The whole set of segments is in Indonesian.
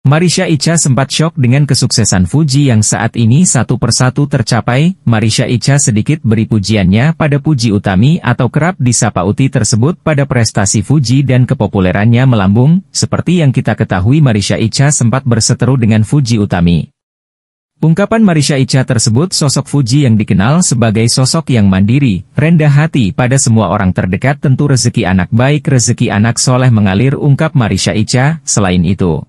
Marisha Icha sempat shock dengan kesuksesan Fuji yang saat ini satu persatu tercapai, Marisha Icha sedikit beri pujiannya pada Puji Utami atau kerap disapa Uti tersebut pada prestasi Fuji dan kepopulerannya melambung, seperti yang kita ketahui Marisha Icha sempat berseteru dengan Fuji Utami. Ungkapan Marisha Icha tersebut sosok Fuji yang dikenal sebagai sosok yang mandiri, rendah hati pada semua orang terdekat tentu rezeki anak baik rezeki anak soleh mengalir ungkap Marisha Icha, selain itu.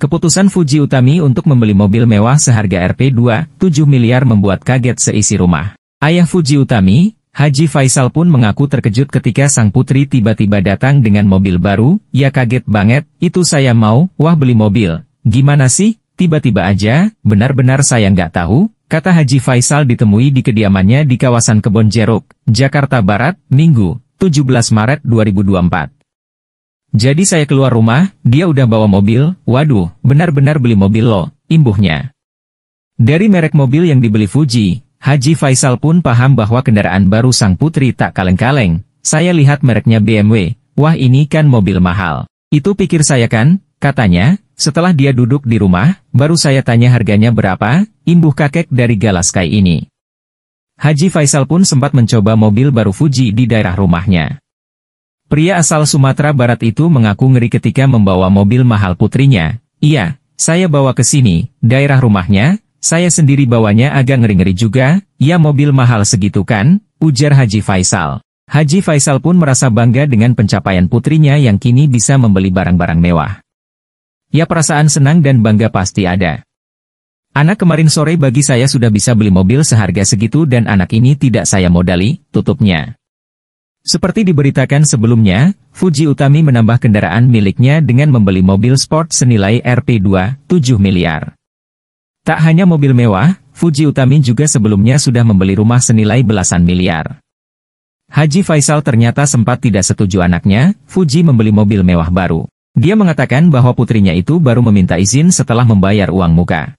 Keputusan Fuji Utami untuk membeli mobil mewah seharga Rp2,7 miliar membuat kaget seisi rumah. Ayah Fuji Utami, Haji Faisal pun mengaku terkejut ketika sang putri tiba-tiba datang dengan mobil baru, ya kaget banget, itu saya mau, wah beli mobil, gimana sih, tiba-tiba aja, benar-benar saya nggak tahu, kata Haji Faisal ditemui di kediamannya di kawasan Kebon Jeruk, Jakarta Barat, Minggu, 17 Maret 2024. Jadi saya keluar rumah, dia udah bawa mobil, waduh, benar-benar beli mobil lo, imbuhnya. Dari merek mobil yang dibeli Fuji, Haji Faisal pun paham bahwa kendaraan baru sang putri tak kaleng-kaleng. Saya lihat mereknya BMW, wah ini kan mobil mahal. Itu pikir saya kan, katanya, setelah dia duduk di rumah, baru saya tanya harganya berapa, imbuh kakek dari Galaskai ini. Haji Faisal pun sempat mencoba mobil baru Fuji di daerah rumahnya. Pria asal Sumatera Barat itu mengaku ngeri ketika membawa mobil mahal putrinya. Iya, saya bawa ke sini, daerah rumahnya, saya sendiri bawanya agak ngeri-ngeri juga, ya mobil mahal segitu kan, ujar Haji Faisal. Haji Faisal pun merasa bangga dengan pencapaian putrinya yang kini bisa membeli barang-barang mewah. Ya perasaan senang dan bangga pasti ada. Anak kemarin sore bagi saya sudah bisa beli mobil seharga segitu dan anak ini tidak saya modali, tutupnya. Seperti diberitakan sebelumnya, Fuji Utami menambah kendaraan miliknya dengan membeli mobil sport senilai rp 27 miliar. Tak hanya mobil mewah, Fuji Utami juga sebelumnya sudah membeli rumah senilai belasan miliar. Haji Faisal ternyata sempat tidak setuju anaknya, Fuji membeli mobil mewah baru. Dia mengatakan bahwa putrinya itu baru meminta izin setelah membayar uang muka.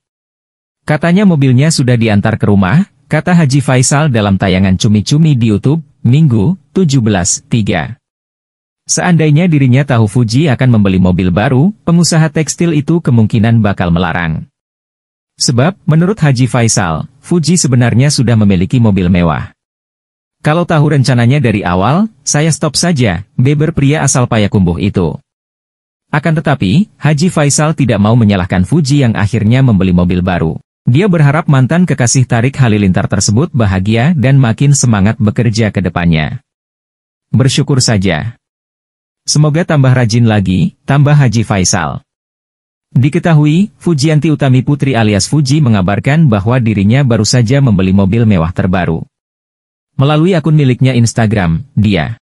Katanya mobilnya sudah diantar ke rumah, kata Haji Faisal dalam tayangan cumi-cumi di YouTube, Minggu, 17.3. Seandainya dirinya tahu Fuji akan membeli mobil baru, pengusaha tekstil itu kemungkinan bakal melarang. Sebab, menurut Haji Faisal, Fuji sebenarnya sudah memiliki mobil mewah. Kalau tahu rencananya dari awal, saya stop saja, beber pria asal Payakumbuh itu. Akan tetapi, Haji Faisal tidak mau menyalahkan Fuji yang akhirnya membeli mobil baru. Dia berharap mantan kekasih Tarik Halilintar tersebut bahagia dan makin semangat bekerja ke depannya. Bersyukur saja. Semoga tambah rajin lagi, tambah Haji Faisal. Diketahui, Fujianti Utami Putri alias Fuji mengabarkan bahwa dirinya baru saja membeli mobil mewah terbaru. Melalui akun miliknya Instagram, dia